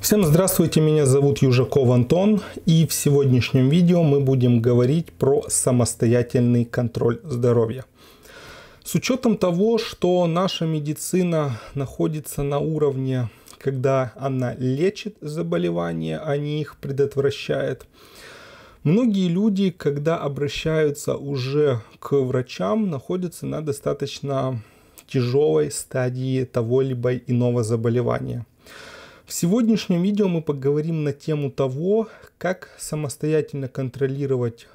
Всем здравствуйте, меня зовут Южаков Антон и в сегодняшнем видео мы будем говорить про самостоятельный контроль здоровья. С учетом того, что наша медицина находится на уровне, когда она лечит заболевания, а не их предотвращает, Многие люди, когда обращаются уже к врачам, находятся на достаточно тяжелой стадии того либо иного заболевания. В сегодняшнем видео мы поговорим на тему того, как самостоятельно контролировать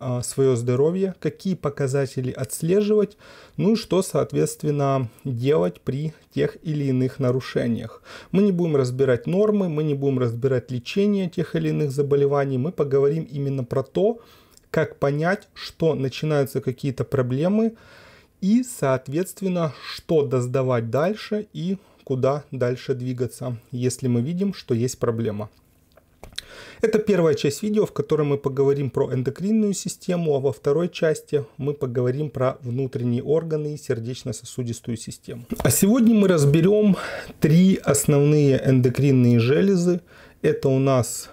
а, свое здоровье, какие показатели отслеживать, ну и что, соответственно, делать при тех или иных нарушениях. Мы не будем разбирать нормы, мы не будем разбирать лечение тех или иных заболеваний, мы поговорим именно про то, как понять, что начинаются какие-то проблемы и, соответственно, что доздавать дальше и куда дальше двигаться, если мы видим, что есть проблема. Это первая часть видео, в которой мы поговорим про эндокринную систему, а во второй части мы поговорим про внутренние органы и сердечно-сосудистую систему. А сегодня мы разберем три основные эндокринные железы. Это у нас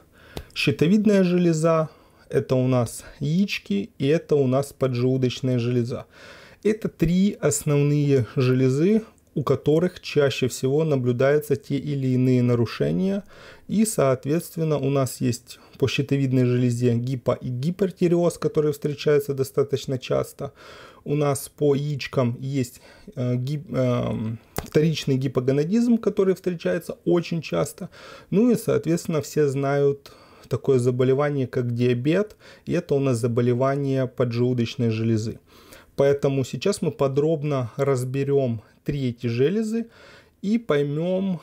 щитовидная железа, это у нас яички и это у нас поджелудочная железа. Это три основные железы, у которых чаще всего наблюдаются те или иные нарушения, и, соответственно, у нас есть по щитовидной железе гипо- и гипертиреоз, который встречается достаточно часто. У нас по яичкам есть э, гип, э, вторичный гипогонадизм, который встречается очень часто. Ну и, соответственно, все знают такое заболевание, как диабет, и это у нас заболевание поджелудочной железы. Поэтому сейчас мы подробно разберем три эти железы и поймем,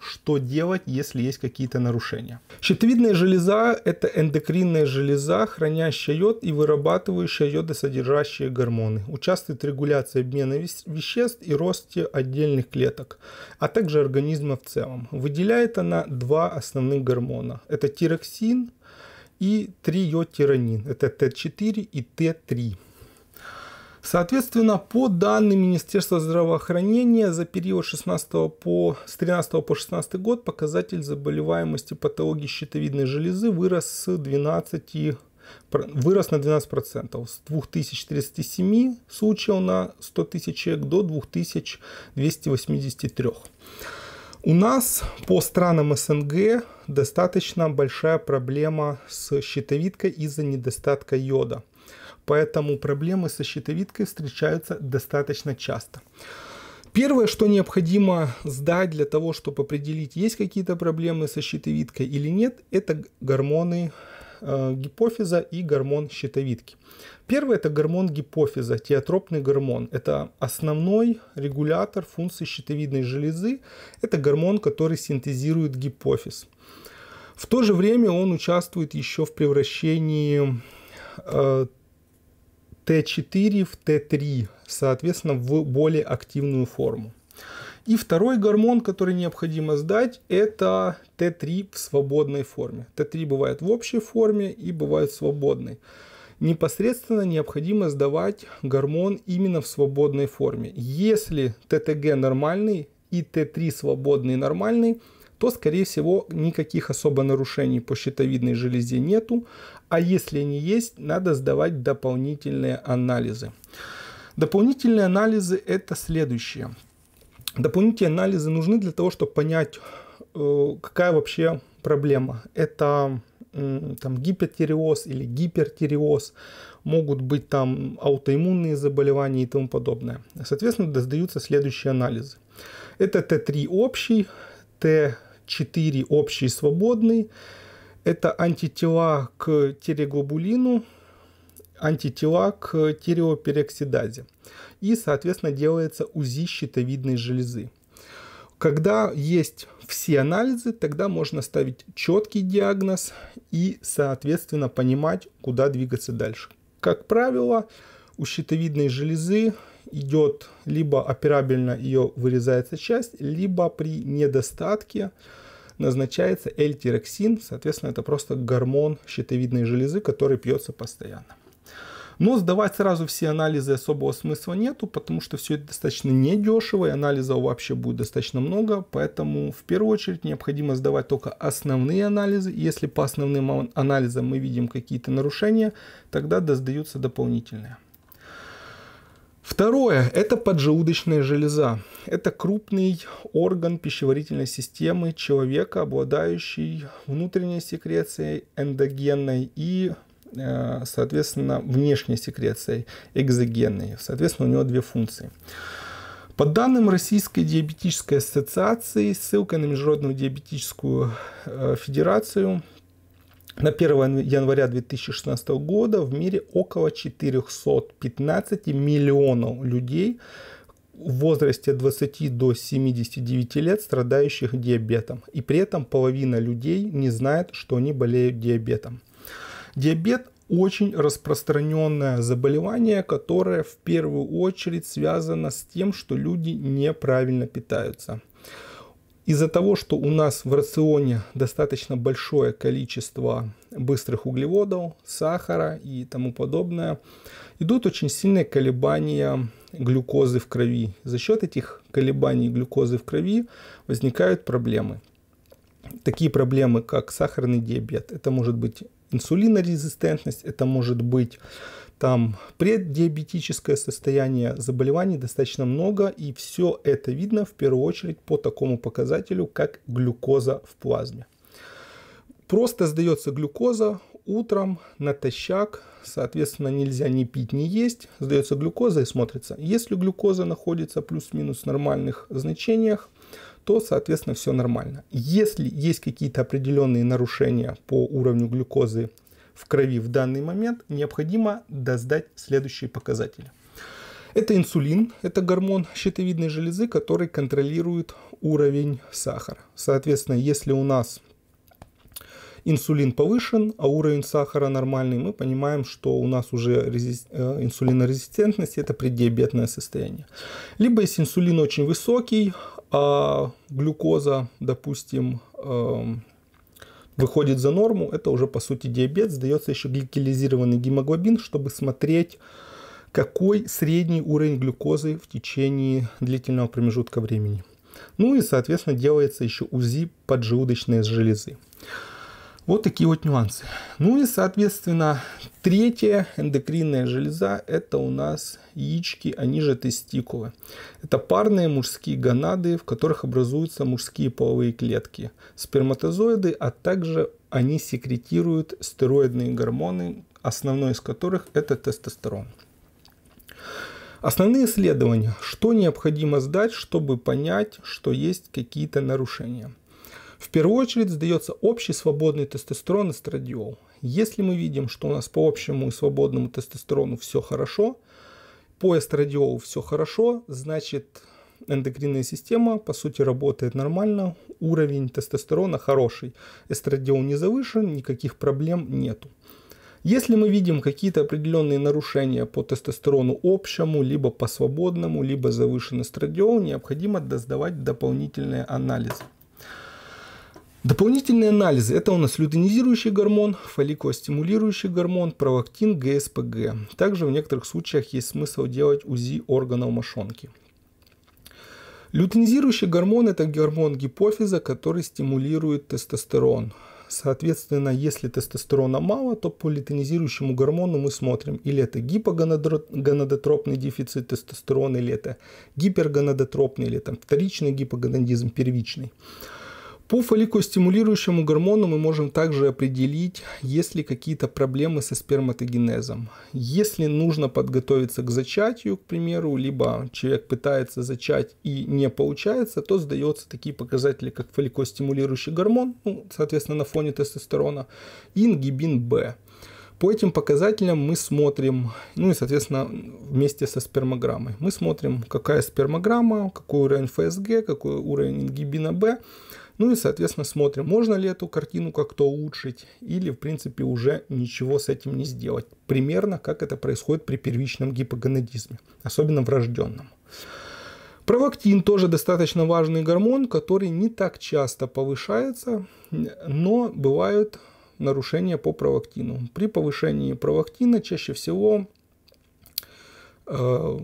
что делать, если есть какие-то нарушения. Щитовидная железа – это эндокринная железа, хранящая йод и вырабатывающая йодосодержащие гормоны. Участвует в регуляции обмена веществ и росте отдельных клеток, а также организма в целом. Выделяет она два основных гормона – это тироксин и триотиранин, это Т4 и Т3. Соответственно, по данным Министерства здравоохранения за период 16 по, с 13 по 16 год показатель заболеваемости патологии щитовидной железы вырос с 12 вырос на 12%, с 2037 случаев на 100 тысяч человек до 2283. У нас по странам СНГ достаточно большая проблема с щитовидкой из-за недостатка йода – поэтому проблемы со щитовидкой встречаются достаточно часто. Первое, что необходимо сдать для того, чтобы определить, есть какие-то проблемы со щитовидкой или нет, это гормоны э, гипофиза и гормон щитовидки. Первый – это гормон гипофиза, теотропный гормон. Это основной регулятор функции щитовидной железы. Это гормон, который синтезирует гипофиз. В то же время он участвует еще в превращении э, Т4 в Т3, соответственно, в более активную форму. И второй гормон, который необходимо сдать, это Т3 в свободной форме. Т3 бывает в общей форме и бывает в свободной. Непосредственно необходимо сдавать гормон именно в свободной форме. Если ТТГ нормальный и Т3 свободный нормальный – то, скорее всего, никаких особо нарушений по щитовидной железе нету. А если они есть, надо сдавать дополнительные анализы. Дополнительные анализы – это следующее. Дополнительные анализы нужны для того, чтобы понять, э, какая вообще проблема. Это там гипотериоз или гипертиреоз, могут быть там аутоиммунные заболевания и тому подобное. Соответственно, сдаются следующие анализы. Это Т3 общий, Т 4 общие свободный. Это антитела к тереглобулину, антитела к тиреопероксидазе. И, соответственно, делается УЗИ щитовидной железы. Когда есть все анализы, тогда можно ставить четкий диагноз и, соответственно, понимать, куда двигаться дальше. Как правило, у щитовидной железы идет либо операбельно ее вырезается часть, либо при недостатке назначается L-тироксин, соответственно, это просто гормон щитовидной железы, который пьется постоянно. Но сдавать сразу все анализы особого смысла нету, потому что все это достаточно недешево, и анализов вообще будет достаточно много, поэтому в первую очередь необходимо сдавать только основные анализы. Если по основным анализам мы видим какие-то нарушения, тогда досдаются дополнительные. Второе – это поджелудочная железа. Это крупный орган пищеварительной системы человека, обладающий внутренней секрецией, эндогенной и, э, соответственно, внешней секрецией, экзогенной. Соответственно, у него две функции. По данным Российской диабетической ассоциации, ссылка на Международную диабетическую э, федерацию, на 1 января 2016 года в мире около 415 миллионов людей в возрасте 20 до 79 лет, страдающих диабетом. И при этом половина людей не знает, что они болеют диабетом. Диабет очень распространенное заболевание, которое в первую очередь связано с тем, что люди неправильно питаются. Из-за того, что у нас в рационе достаточно большое количество быстрых углеводов, сахара и тому подобное, идут очень сильные колебания глюкозы в крови. За счет этих колебаний глюкозы в крови возникают проблемы. Такие проблемы, как сахарный диабет, это может быть инсулинорезистентность, это может быть там преддиабетическое состояние заболеваний достаточно много, и все это видно в первую очередь по такому показателю, как глюкоза в плазме. Просто сдается глюкоза утром натощак, соответственно, нельзя ни пить, ни есть, сдается глюкоза и смотрится. Если глюкоза находится плюс-минус в нормальных значениях, то, соответственно, все нормально. Если есть какие-то определенные нарушения по уровню глюкозы в крови в данный момент, необходимо доздать следующие показатели. Это инсулин, это гормон щитовидной железы, который контролирует уровень сахара. Соответственно, если у нас инсулин повышен, а уровень сахара нормальный, мы понимаем, что у нас уже резист... Э, инсулинорезистентность – это преддиабетное состояние. Либо если инсулин очень высокий, а глюкоза, допустим, эм, выходит за норму, это уже по сути диабет. Сдается еще гликелизированный гемоглобин, чтобы смотреть, какой средний уровень глюкозы в течение длительного промежутка времени. Ну и, соответственно, делается еще УЗИ поджелудочной железы. Вот такие вот нюансы. Ну и, соответственно, третья эндокринная железа – это у нас яички, они же тестикулы. Это парные мужские гонады, в которых образуются мужские половые клетки, сперматозоиды, а также они секретируют стероидные гормоны, основной из которых – это тестостерон. Основные исследования. Что необходимо сдать, чтобы понять, что есть какие-то нарушения – в первую очередь сдается общий свободный тестостерон и эстрадиол. Если мы видим, что у нас по общему и свободному тестостерону все хорошо, по эстрадиолу все хорошо, значит эндокринная система, по сути, работает нормально, уровень тестостерона хороший, эстрадиол не завышен, никаких проблем нету. Если мы видим какие-то определенные нарушения по тестостерону общему, либо по свободному, либо завышен эстрадиол, необходимо доздавать дополнительные анализы. Дополнительные анализы – это у нас лютонизирующий гормон, фолликостимулирующий гормон, пролактин, ГСПГ. Также в некоторых случаях есть смысл делать УЗИ органов мошонки. Лютонизирующий гормон – это гормон гипофиза, который стимулирует тестостерон. Соответственно, если тестостерона мало, то по лютонизирующему гормону мы смотрим, или это гипогонадотропный дефицит тестостерона, или это гипергонадотропный, или там вторичный гипогонадизм, первичный. По фолликостимулирующему гормону мы можем также определить, есть ли какие-то проблемы со сперматогенезом. Если нужно подготовиться к зачатию, к примеру, либо человек пытается зачать и не получается, то сдаются такие показатели, как фолликостимулирующий гормон, ну, соответственно, на фоне тестостерона, и ингибин Б. По этим показателям мы смотрим, ну и, соответственно, вместе со спермограммой. Мы смотрим, какая спермограмма, какой уровень ФСГ, какой уровень ингибина Б. Ну и, соответственно, смотрим, можно ли эту картину как-то улучшить или, в принципе, уже ничего с этим не сделать. Примерно как это происходит при первичном гипогонадизме, особенно врожденном. Провоктин тоже достаточно важный гормон, который не так часто повышается, но бывают нарушения по провоктину. При повышении провоктина чаще всего э,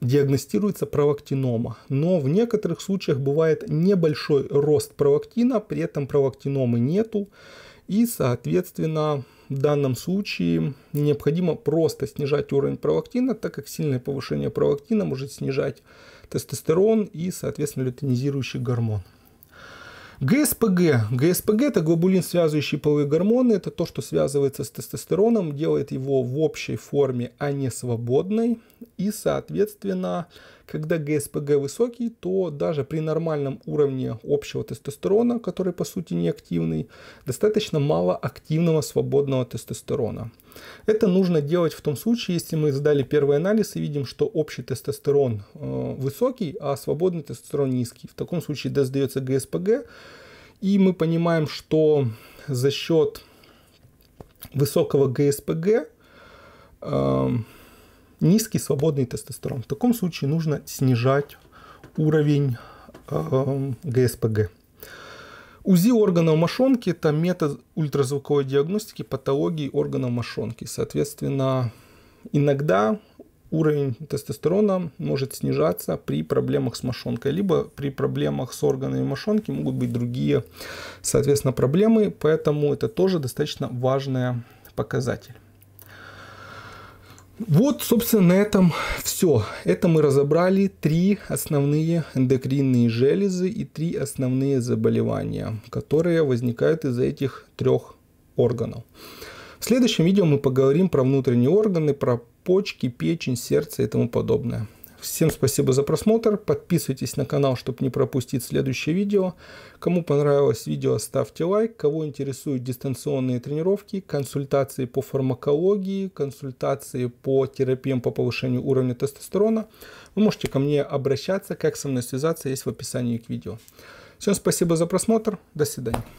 диагностируется провактинома, но в некоторых случаях бывает небольшой рост провактина, при этом провактиномы нету, и, соответственно, в данном случае необходимо просто снижать уровень провактина, так как сильное повышение провактина может снижать тестостерон и, соответственно, лютонизирующий гормон. ГСПГ. ГСПГ – это глобулин, связывающий половые гормоны. Это то, что связывается с тестостероном, делает его в общей форме, а не свободной. И, соответственно, когда ГСПГ высокий, то даже при нормальном уровне общего тестостерона, который по сути неактивный, достаточно мало активного свободного тестостерона. Это нужно делать в том случае, если мы сдали первый анализ и видим, что общий тестостерон э, высокий, а свободный тестостерон низкий. В таком случае сдается ГСПГ, и мы понимаем, что за счет высокого ГСПГ э, низкий свободный тестостерон. В таком случае нужно снижать уровень э, ГСПГ. УЗИ органов мошонки – это метод ультразвуковой диагностики патологии органов мошонки. Соответственно, иногда уровень тестостерона может снижаться при проблемах с мошонкой, либо при проблемах с органами мошонки могут быть другие, соответственно, проблемы, поэтому это тоже достаточно важный показатель. Вот, собственно, на этом все. Это мы разобрали три основные эндокринные железы и три основные заболевания, которые возникают из за этих трех органов. В следующем видео мы поговорим про внутренние органы, про почки, печень, сердце и тому подобное. Всем спасибо за просмотр. Подписывайтесь на канал, чтобы не пропустить следующее видео. Кому понравилось видео, ставьте лайк. Кого интересуют дистанционные тренировки, консультации по фармакологии, консультации по терапиям по повышению уровня тестостерона, вы можете ко мне обращаться. Как со мной связаться, есть в описании к видео. Всем спасибо за просмотр. До свидания.